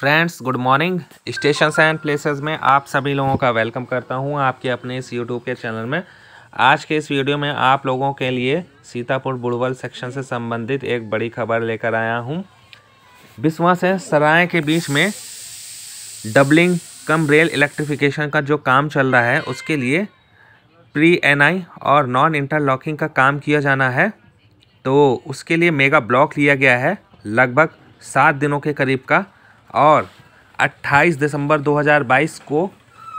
friends good morning station and places में आप सभी लोगों का वेलकम करता हूं आपके अपने इस यूट्यूब के चैनल में आज के इस वीडियो में आप लोगों के लिए सीतापुर बुड़वल सेक्शन से संबंधित एक बड़ी खबर लेकर आया हूं बिस्वा से सराय के बीच में डबलिंग कम रेल इलेक्ट्रिफिकेशन का जो काम चल रहा है उसके लिए प्री एन और नॉन इंटरलॉकिंग का काम किया जाना है तो उसके लिए मेगा ब्लॉक लिया गया है लगभग सात दिनों के करीब का और 28 दिसंबर 2022 को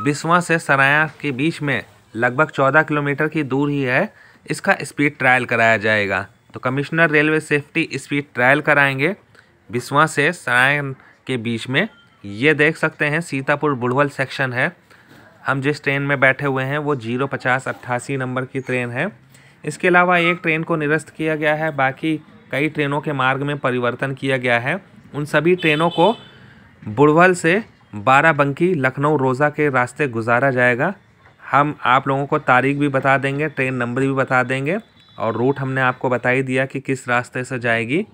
बिस्वा से सराया के बीच में लगभग 14 किलोमीटर की दूर ही है इसका स्पीड ट्रायल कराया जाएगा तो commissioner railway safety speed trial कराएंगे बिस्वा से सराय के बीच में ये देख सकते हैं सीतापुर बुढ़वल सेक्शन है हम जिस ट्रेन में बैठे हुए हैं वो जीरो पचास अट्ठासी नंबर की ट्रेन है इसके अलावा एक ट्रेन को निरस्त किया गया है बाकी कई ट्रेनों के मार्ग में परिवर्तन किया गया है उन सभी ट्रेनों को बुड़वल से बाराबंकी लखनऊ रोज़ा के रास्ते गुजारा जाएगा हम आप लोगों को तारीख भी बता देंगे ट्रेन नंबर भी बता देंगे और रूट हमने आपको बता ही दिया कि किस रास्ते से जाएगी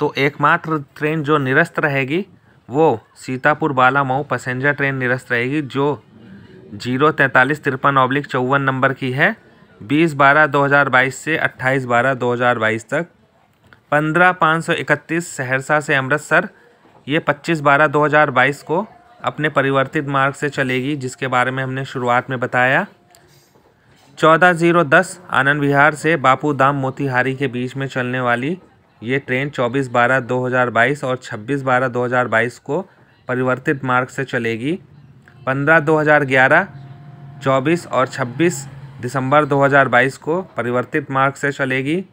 तो एकमात्र ट्रेन जो निरस्त रहेगी वो सीतापुर बालामऊ पैसेंजर ट्रेन निरस्त रहेगी जो जीरो तैंतालीस तिरपन ऑब्लिक चौवन नंबर की है बीस बारह दो हज़ार बाईस से अट्ठाईस बारह दो हज़ार बाईस तक पंद्रह पाँच सौ इकतीस सहरसा से अमृतसर ये 25 बारह 2022 को अपने परिवर्तित मार्ग से चलेगी जिसके बारे में हमने शुरुआत में बताया चौदह जीरो दस आनंद विहार से बापू धाम मोतिहारी के बीच में चलने वाली ये ट्रेन 24 बारह 2022 और 26 बारह 2022 को परिवर्तित मार्ग से चलेगी 15 2011 24 और 26 दिसंबर 2022 को परिवर्तित मार्ग से चलेगी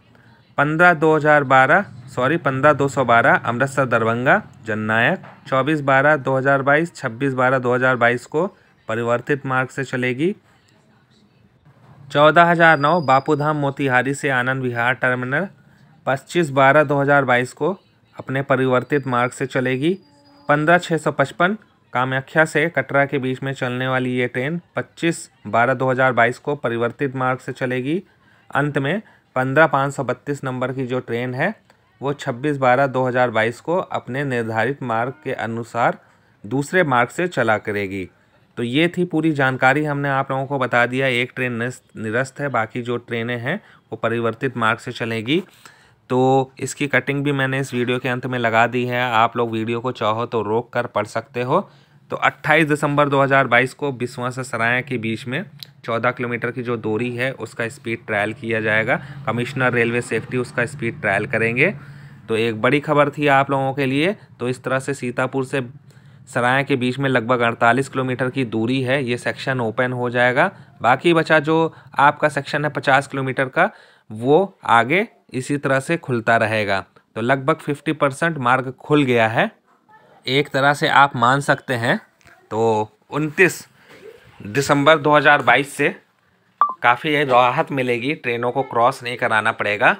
पंद्रह दो हज़ार बारह सॉरी पंद्रह दो सौ बारह अमृतसर दरभंगा जननायक चौबीस बारह दो हज़ार बाईस छब्बीस बारह दो हज़ार बाईस को परिवर्तित मार्ग से चलेगी चौदह हज़ार नौ बापूधाम मोतिहारी से आनंद विहार टर्मिनल पच्चीस बारह दो हज़ार बाईस को अपने परिवर्तित मार्ग से चलेगी पंद्रह छः सौ पचपन कामाख्या से कटरा के बीच में चलने वाली ये ट्रेन पच्चीस बारह दो हज़ार बाईस को परिवर्तित मार्ग से चलेगी अंत में पंद्रह पाँच सौ बत्तीस नंबर की जो ट्रेन है वो छब्बीस बारह दो हज़ार बाईस को अपने निर्धारित मार्ग के अनुसार दूसरे मार्ग से चला करेगी तो ये थी पूरी जानकारी हमने आप लोगों को बता दिया एक ट्रेन निरस्त है बाकी जो ट्रेनें हैं वो परिवर्तित मार्ग से चलेगी तो इसकी कटिंग भी मैंने इस वीडियो के अंत में लगा दी है आप लोग वीडियो को चाहो तो रोक कर पढ़ सकते हो तो 28 दिसंबर 2022 को बिस्वा से सराया के बीच में 14 किलोमीटर की जो दूरी है उसका स्पीड ट्रायल किया जाएगा कमिश्नर रेलवे सेफ्टी उसका स्पीड ट्रायल करेंगे तो एक बड़ी खबर थी आप लोगों के लिए तो इस तरह से सीतापुर से सराय के बीच में लगभग 48 किलोमीटर की दूरी है ये सेक्शन ओपन हो जाएगा बाकी बचा जो आपका सेक्शन है 50 किलोमीटर का वो आगे इसी तरह से खुलता रहेगा तो लगभग 50 परसेंट मार्ग खुल गया है एक तरह से आप मान सकते हैं तो 29 दिसंबर 2022 से काफ़ी राहत मिलेगी ट्रेनों को क्रॉस नहीं कराना पड़ेगा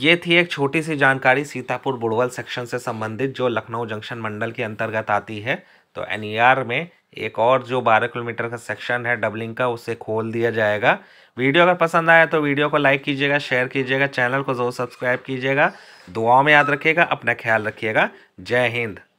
ये थी एक छोटी सी जानकारी सीतापुर बुड़वल सेक्शन से संबंधित जो लखनऊ जंक्शन मंडल के अंतर्गत आती है तो एन में एक और जो 12 किलोमीटर का सेक्शन है डबलिंग का उसे खोल दिया जाएगा वीडियो अगर पसंद आया तो वीडियो को लाइक कीजिएगा शेयर कीजिएगा चैनल को जरूर सब्सक्राइब कीजिएगा दुआओं में याद रखिएगा अपना ख्याल रखिएगा जय हिंद